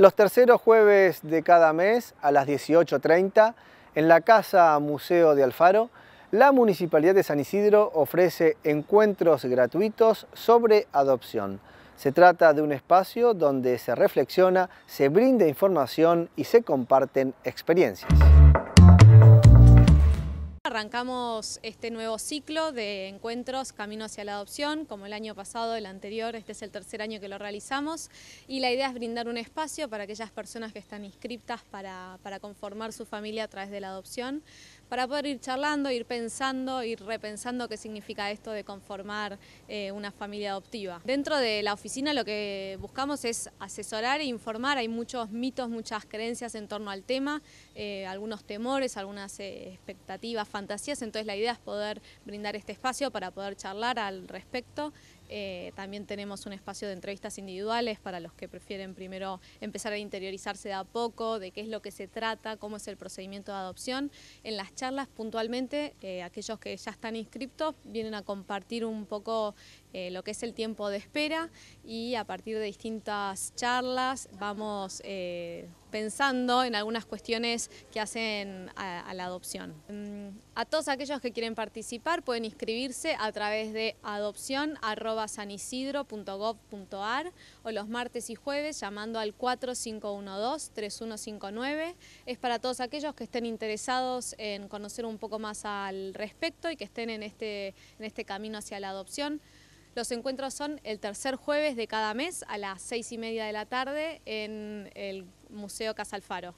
los terceros jueves de cada mes a las 18.30 en la Casa Museo de Alfaro, la Municipalidad de San Isidro ofrece encuentros gratuitos sobre adopción. Se trata de un espacio donde se reflexiona, se brinda información y se comparten experiencias arrancamos este nuevo ciclo de encuentros Camino hacia la Adopción, como el año pasado, el anterior, este es el tercer año que lo realizamos, y la idea es brindar un espacio para aquellas personas que están inscriptas para, para conformar su familia a través de la adopción, para poder ir charlando, ir pensando, ir repensando qué significa esto de conformar eh, una familia adoptiva. Dentro de la oficina lo que buscamos es asesorar e informar, hay muchos mitos, muchas creencias en torno al tema, eh, algunos temores, algunas eh, expectativas, fantasías, entonces la idea es poder brindar este espacio para poder charlar al respecto eh, también tenemos un espacio de entrevistas individuales para los que prefieren primero empezar a interiorizarse de a poco, de qué es lo que se trata, cómo es el procedimiento de adopción. En las charlas puntualmente, eh, aquellos que ya están inscriptos vienen a compartir un poco eh, lo que es el tiempo de espera y a partir de distintas charlas vamos eh, pensando en algunas cuestiones que hacen a, la adopción. Mm, a todos aquellos que quieren participar pueden inscribirse a través de adopción.sanisidro.gov.ar o los martes y jueves llamando al 4512-3159. Es para todos aquellos que estén interesados en conocer un poco más al respecto y que estén en este, este camino hacia la adopción. Los encuentros son el tercer jueves de cada mes a las seis y media de la tarde en el Museo Casalfaro.